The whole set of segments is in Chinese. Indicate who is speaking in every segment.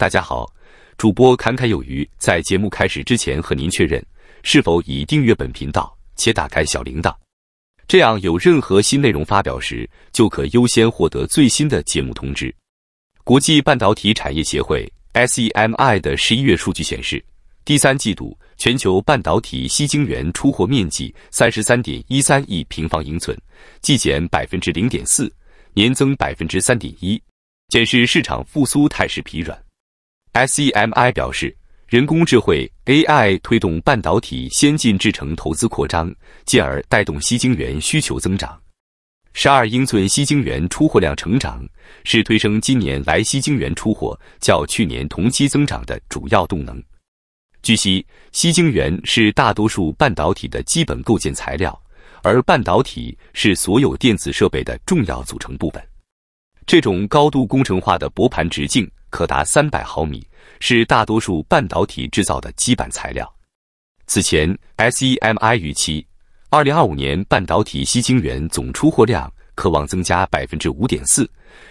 Speaker 1: 大家好，主播侃侃有余。在节目开始之前，和您确认是否已订阅本频道且打开小铃铛，这样有任何新内容发表时，就可优先获得最新的节目通知。国际半导体产业协会 （SEMI） 的十一月数据显示，第三季度全球半导体晶圆出货面积三十三点一三亿平方英寸，季减百分之零点四，年增百分之三点一，显示市场复苏态势疲软。Semi 表示，人工智慧 AI 推动半导体先进制程投资扩张，进而带动晶圆需求增长。十二英寸晶圆出货量成长是推升今年来晶圆出货较去年同期增长的主要动能。据悉，晶圆是大多数半导体的基本构建材料，而半导体是所有电子设备的重要组成部分。这种高度工程化的薄盘直径可达三百毫米，是大多数半导体制造的基板材料。此前，S E M I 预期，二零二五年半导体晶圆总出货量可望增加百分之五点四，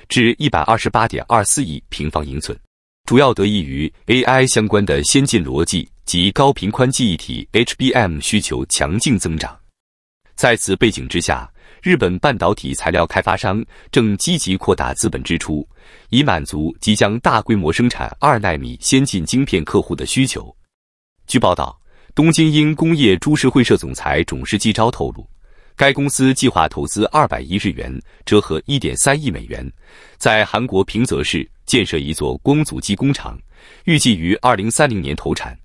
Speaker 1: 至一百二十八点二四亿平方英寸，主要得益于 A I 相关的先进逻辑及高频宽记忆体 H B M 需求强劲增长。在此背景之下，日本半导体材料开发商正积极扩大资本支出，以满足即将大规模生产二纳米先进晶片客户的需求。据报道，东京英工业株式会社总裁种世纪昭透露，该公司计划投资200亿日元（折合1.3亿美元），在韩国平泽市建设一座光阻机工厂，预计于2030年投产。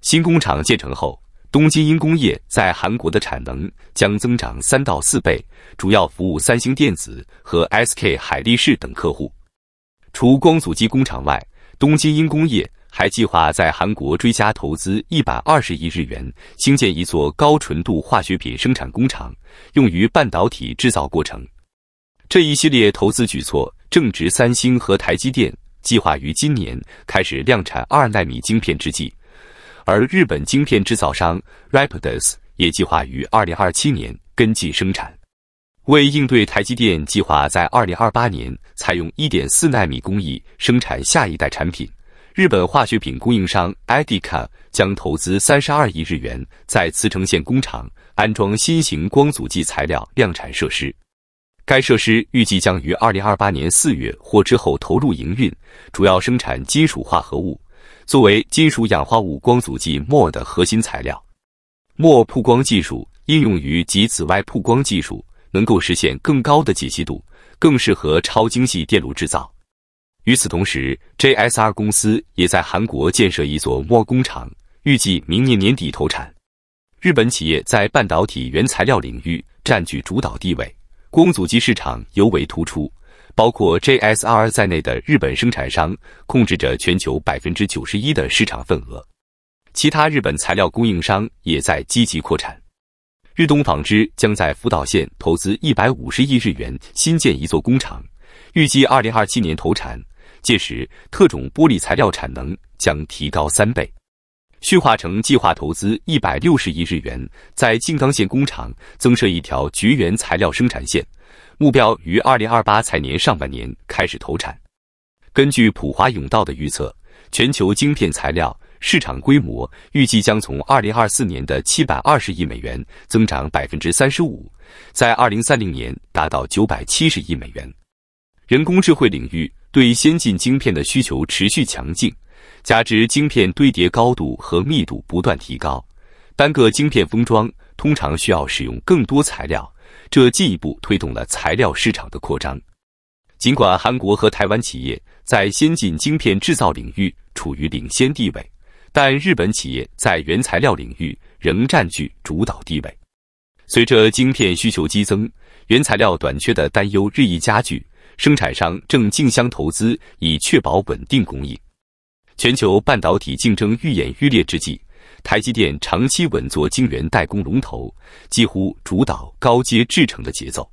Speaker 1: 新工厂建成后，东京英工业在韩国的产能将增长三到四倍，主要服务三星电子和 SK 海力士等客户。除光阻机工厂外，东京英工业还计划在韩国追加投资一百二十亿日元，兴建一座高纯度化学品生产工厂，用于半导体制造过程。这一系列投资举措正值三星和台积电计划于今年开始量产二纳米晶片之际。而日本晶片制造商 Rapidus 也计划于2027年跟进生产。为应对台积电计划在2028年采用1.4纳米工艺生产下一代产品，日本化学品供应商 Idica 将投资32亿日元，在茨城县工厂安装新型光阻剂材料量产设施。该设施预计将于2028年4月或之后投入营运，主要生产金属化合物。作为金属氧化物光阻剂墨的核心材料墨曝光技术应用于极紫外曝光技术，能够实现更高的解析度，更适合超精细电路制造。与此同时，J S R 公司也在韩国建设一座墨工厂，预计明年年底投产。日本企业在半导体原材料领域占据主导地位，光阻剂市场尤为突出。包括 JSR 在内的日本生产商控制着全球百分之九十一的市场份额，其他日本材料供应商也在积极扩产。日东纺织将在福岛县投资一百五十亿日元新建一座工厂，预计二零二七年投产，届时特种玻璃材料产能将提高三倍。旭化成计划投资一百六十亿日元，在静冈县工厂增设一条绝缘材料生产线。目标于二零二八财年上半年开始投产。根据普华永道的预测，全球晶片材料市场规模预计将从二零二四年的七百二十亿美元增长百分之三十五，在二零三零年达到九百七十亿美元。人工智慧领域对先进晶片的需求持续强劲，加之晶片堆叠高度和密度不断提高，单个晶片封装通常需要使用更多材料。这进一步推动了材料市场的扩张。尽管韩国和台湾企业在先进晶片制造领域处于领先地位，但日本企业在原材料领域仍占据主导地位。随着晶片需求激增，原材料短缺的担忧日益加剧，生产商正竞相投资以确保稳定供应。全球半导体竞争愈演愈烈之际。台积电长期稳坐晶圆代工龙头，几乎主导高阶制程的节奏。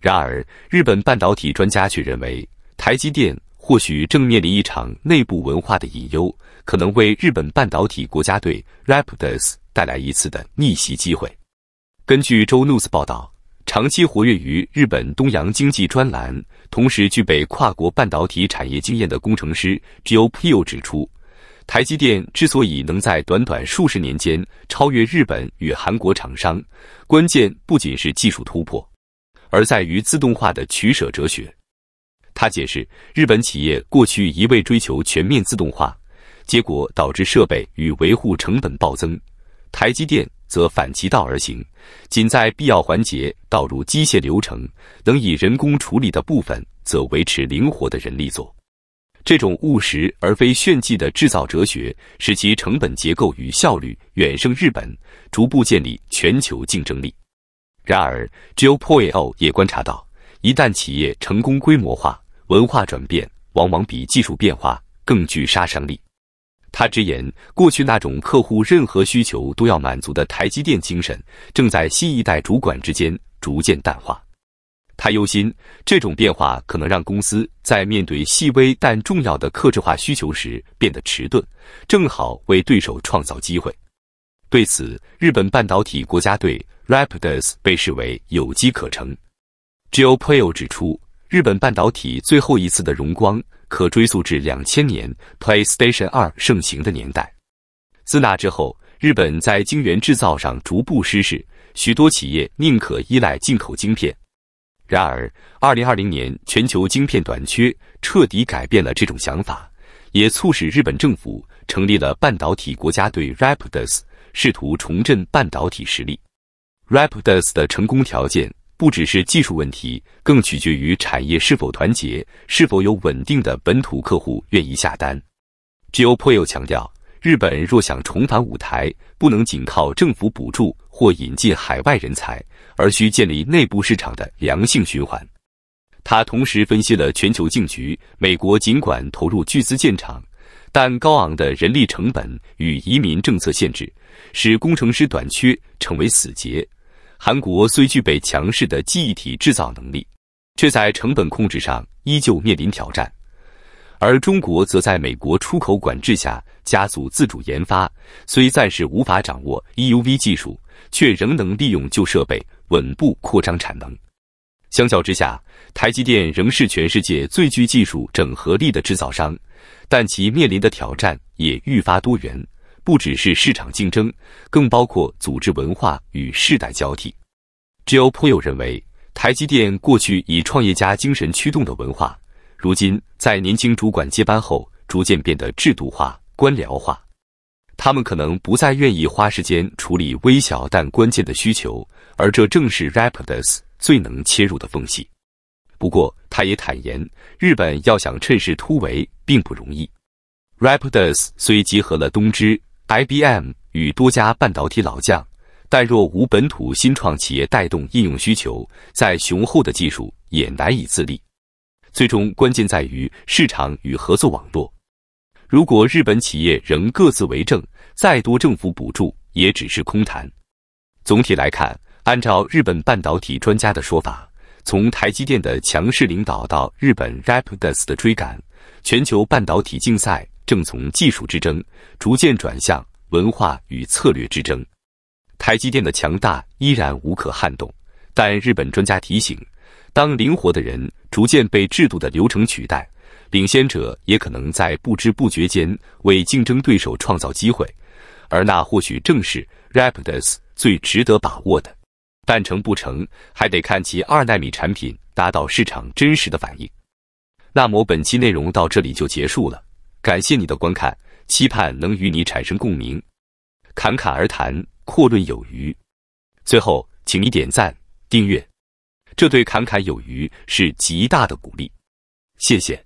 Speaker 1: 然而，日本半导体专家却认为，台积电或许正面临一场内部文化的隐忧，可能为日本半导体国家队 Rapidus 带来一次的逆袭机会。根据周 News 报道，长期活跃于日本《东洋经济》专栏，同时具备跨国半导体产业经验的工程师 j o p l 指出。台积电之所以能在短短数十年间超越日本与韩国厂商，关键不仅是技术突破，而在于自动化的取舍哲学。他解释，日本企业过去一味追求全面自动化，结果导致设备与维护成本暴增。台积电则反其道而行，仅在必要环节导入机械流程，能以人工处理的部分则维持灵活的人力做。这种务实而非炫技的制造哲学，使其成本结构与效率远胜日本，逐步建立全球竞争力。然而，Jo p o y l o 也观察到，一旦企业成功规模化，文化转变往往比技术变化更具杀伤力。他直言，过去那种客户任何需求都要满足的台积电精神，正在新一代主管之间逐渐淡化。他忧心，这种变化可能让公司在面对细微但重要的克制化需求时变得迟钝，正好为对手创造机会。对此，日本半导体国家队 Rapidus 被视为有机可乘。g o e p l a y o 指出，日本半导体最后一次的荣光可追溯至两千年 PlayStation 二盛行的年代。自那之后，日本在晶圆制造上逐步失势，许多企业宁可依赖进口晶片。然而，二零二零年全球晶片短缺彻底改变了这种想法，也促使日本政府成立了半导体国家队 Rapidus，试图重振半导体实力。Rapidus 的成功条件不只是技术问题，更取决于产业是否团结，是否有稳定的本土客户愿意下单。吉 o 颇有强调。日本若想重返舞台，不能仅靠政府补助或引进海外人才，而需建立内部市场的良性循环。他同时分析了全球竞局美国尽管投入巨资建厂，但高昂的人力成本与移民政策限制，使工程师短缺成为死结；韩国虽具备强势的记忆体制造能力，却在成本控制上依旧面临挑战。而中国则在美国出口管制下加速自主研发，虽暂时无法掌握 EUV 技术，却仍能利用旧设备稳步扩张产能。相较之下，台积电仍是全世界最具技术整合力的制造商，但其面临的挑战也愈发多元，不只是市场竞争，更包括组织文化与世代交替。只有颇有认为，台积电过去以创业家精神驱动的文化。如今，在年轻主管接班后，逐渐变得制度化、官僚化，他们可能不再愿意花时间处理微小但关键的需求，而这正是 Rapidus 最能切入的缝隙。不过，他也坦言，日本要想趁势突围并不容易。Rapidus 虽集合了东芝、IBM 与多家半导体老将，但若无本土新创企业带动应用需求，在雄厚的技术也难以自立。最终关键在于市场与合作网络。如果日本企业仍各自为政，再多政府补助也只是空谈。总体来看，按照日本半导体专家的说法，从台积电的强势领导到日本 Rapidus 的追赶，全球半导体竞赛正从技术之争逐渐转向文化与策略之争。台积电的强大依然无可撼动，但日本专家提醒。当灵活的人逐渐被制度的流程取代，领先者也可能在不知不觉间为竞争对手创造机会，而那或许正是 Rapidus 最值得把握的。但成不成，还得看其二纳米产品达到市场真实的反应。那么本期内容到这里就结束了，感谢你的观看，期盼能与你产生共鸣。侃侃而谈，阔论有余。最后，请你点赞、订阅。这对侃侃有余是极大的鼓励，谢谢。